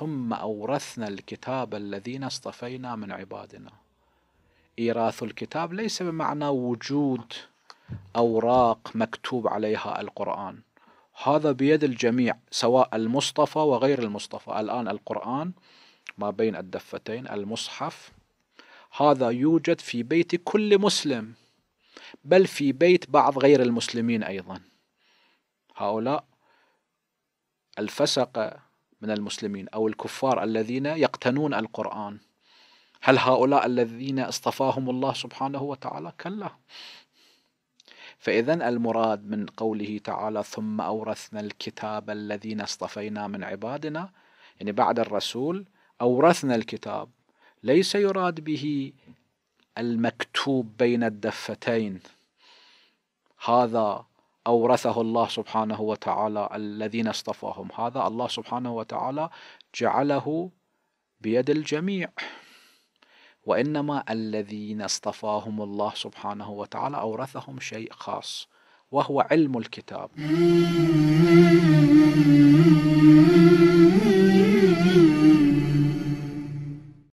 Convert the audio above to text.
ثم أورثنا الكتاب الذين اصطفينا من عبادنا إيراث الكتاب ليس بمعنى وجود أوراق مكتوب عليها القرآن هذا بيد الجميع سواء المصطفى وغير المصطفى الآن القرآن ما بين الدفتين المصحف هذا يوجد في بيت كل مسلم بل في بيت بعض غير المسلمين أيضا هؤلاء الفسقة من المسلمين أو الكفار الذين يقتنون القرآن هل هؤلاء الذين اصطفاهم الله سبحانه وتعالى كلا فإذا المراد من قوله تعالى ثم أورثنا الكتاب الذين اصطفينا من عبادنا يعني بعد الرسول أورثنا الكتاب ليس يراد به المكتوب بين الدفتين هذا أورثه الله سبحانه وتعالى الذين اصطفاهم هذا الله سبحانه وتعالى جعله بيد الجميع وإنما الذين اصطفاهم الله سبحانه وتعالى أورثهم شيء خاص وهو علم الكتاب